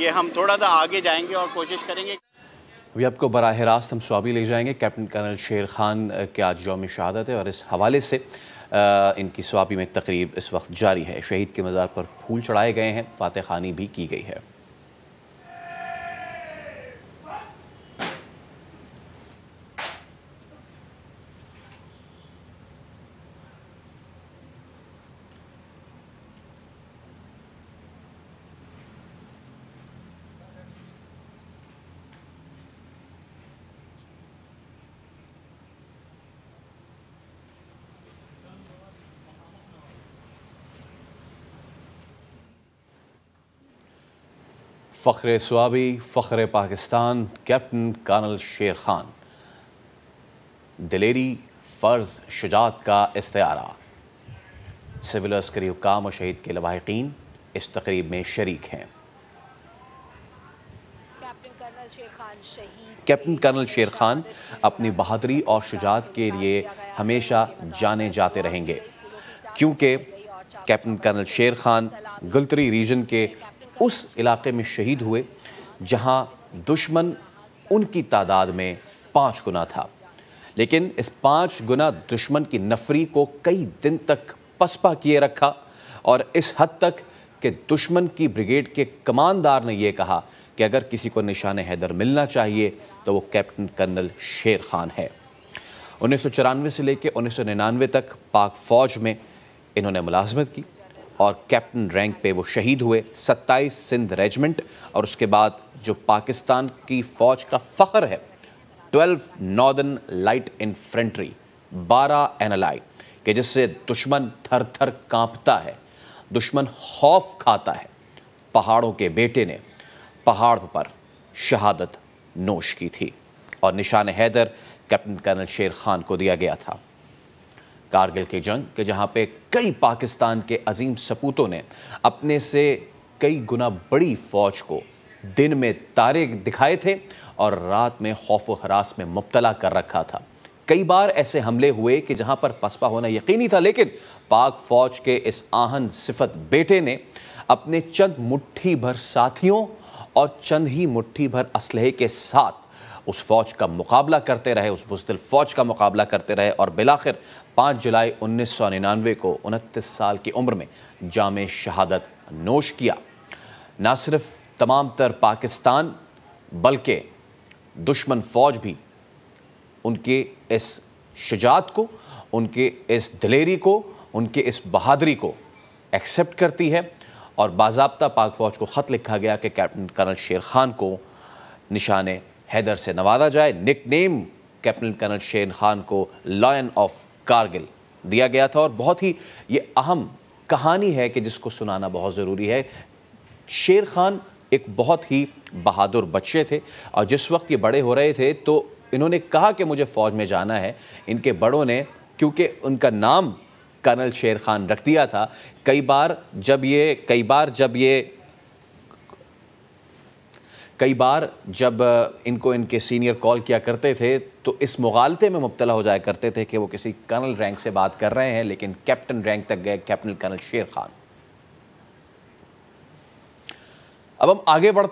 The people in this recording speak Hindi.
ये हम थोड़ा सा आगे जाएंगे और कोशिश करेंगे अभी आपको बरह रास्त हम स्वाबी ले जाएंगे कैप्टन कर्नल शेर खान के आज योम शहादत है और इस हवाले से आ, इनकी स्वाबी में तकरीब इस वक्त जारी है शहीद के मज़ार पर फूल चढ़ाए गए हैं फातह खानी भी की गई है फ़ख्र स्वाबी फ़ख्र पाकिस्तान कैप्टन कर्नल शेर खान दिलेरी फ़र्ज़ शुजात का इस्तारा सिविल अस्करी हुकाम और शहीद के लवाकिन इस तकरीब में शरीक हैं कैप्टन कर्नल शेर खान अपनी बहादुरी और शुजात के लिए हमेशा जाने जाते रहेंगे क्योंकि captain colonel Sher Khan गुलतरी reason के उस इलाके में शहीद हुए जहां दुश्मन उनकी तादाद में पाँच गुना था लेकिन इस पाँच गुना दुश्मन की नफरी को कई दिन तक पसपा किए रखा और इस हद तक कि दुश्मन की ब्रिगेड के कमानदार ने यह कहा कि अगर किसी को निशान हैदर मिलना चाहिए तो वो कैप्टन कर्नल शेर खान है उन्नीस से लेकर उन्नीस तक पाक फ़ौज में इन्होंने मुलाजमत की और कैप्टन रैंक पे वो शहीद हुए 27 सिंध रेजिमेंट और उसके बाद जो पाकिस्तान की फ़ौज का फ़ख्र है 12 नॉर्दर्न लाइट इन्फ्रेंट्री 12 एन के जिससे दुश्मन थर थर कांपता है दुश्मन खौफ खाता है पहाड़ों के बेटे ने पहाड़ पर शहादत नोश की थी और निशान हैदर कैप्टन कर्नल शेर खान को दिया गया था कारगिल की जंग के जहां पे कई पाकिस्तान के अजीम सपूतों ने अपने से कई गुना बड़ी फौज को दिन में तारे दिखाए थे और रात में खौफ व हरास में मुबतला कर रखा था कई बार ऐसे हमले हुए कि जहां पर पसपा होना यकीनी था लेकिन पाक फौज के इस आहन सिफत बेटे ने अपने चंद मुट्ठी भर साथियों और चंद ही मुट्ठी भर असलहे के साथ उस फौज का मुकाबला करते रहे उस बुजदिल फौज का मुकाबला करते रहे और बिलाखिर पाँच जुलाई उन्नीस सौ निन्यानवे को उनतीस साल की उम्र में जाम शहादत नोश किया ना सिर्फ तमाम तर पाकिस्तान बल्कि दुश्मन फौज भी उनके इस शजात को उनके इस दिलेरी को उनके इस बहादरी को एक्सेप्ट करती है और बाबा पाक फ़ौज को ख़त लिखा गया कि कैप्टन कर्नल शेर खान को निशान हैदर से नवाजा जाए nickname captain colonel Sher Khan को लॉयन ऑफ कारगिल दिया गया था और बहुत ही ये अहम कहानी है कि जिसको सुनाना बहुत ज़रूरी है शेर खान एक बहुत ही बहादुर बच्चे थे और जिस वक्त ये बड़े हो रहे थे तो इन्होंने कहा कि मुझे फ़ौज में जाना है इनके बड़ों ने क्योंकि उनका नाम कर्नल शेर खान रख दिया था कई बार जब ये कई बार जब ये कई बार जब इनको इनके सीनियर कॉल किया करते थे तो इस मुगालते में मुबतला हो जाया करते थे कि वो किसी कर्नल रैंक से बात कर रहे हैं लेकिन कैप्टन रैंक तक गए कैप्टन कर्नल शेर खान अब हम आगे बढ़ते